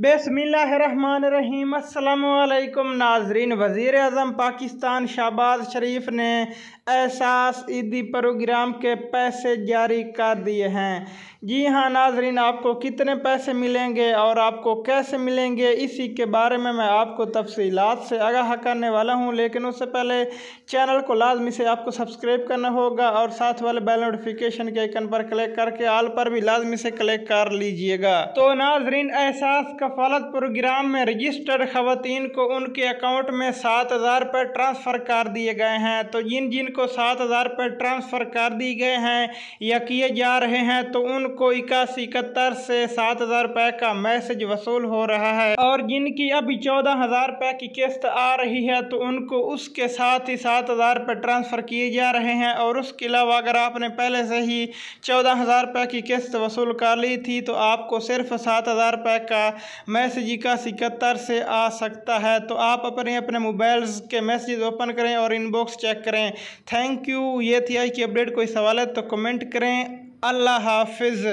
बसमीम अल्लाम नाजरीन वज़ी अजम पाकिस्तान शहबाज शरीफ ने एहसास ईदी प्रोग्राम के पैसे जारी कर दिए हैं जी हाँ नाजरीन आपको कितने पैसे मिलेंगे और आपको कैसे मिलेंगे इसी के बारे में मैं आपको तफसीलात से आगाह करने वाला हूँ लेकिन उससे पहले चैनल को लाजमी से आपको सब्सक्राइब करना होगा और साथ वाले बेल नोटिफिकेशन के आइकन पर क्लिक करके आल पर भी लाजमी से क्लिक कर लीजिएगा तो नाजरीन एहसास कफालत प्रोग्राम में रजिस्टर्ड खवतान को उनके अकाउंट में सात हज़ार रुपये ट्रांसफ़र कर दिए गए हैं तो जिन जिन को सात हज़ार रुपये ट्रांसफ़र कर दिए गए हैं या किए जा रहे हैं तो उनको इक्यासी इकहत्तर से सात हज़ार रुपये का मैसेज वसूल हो रहा है और जिनकी अभी चौदह हज़ार रुपये की किस्त आ रही है तो उनको उसके साथ ही सात हज़ार रुपये ट्रांसफ़र किए जा रहे हैं और उसके अलावा अगर आपने पहले से ही चौदह हज़ार रुपये की किस्त वसूल कर ली थी तो आपको सिर्फ सात हज़ार रुपये का मैसेज का सिकहत्तर से आ सकता है तो आप अपने अपने मोबाइल्स के मैसेज ओपन करें और इनबॉक्स चेक करें थैंक यू ये थी आज की अपडेट कोई सवाल है तो कमेंट करें अल्लाह हाफिज़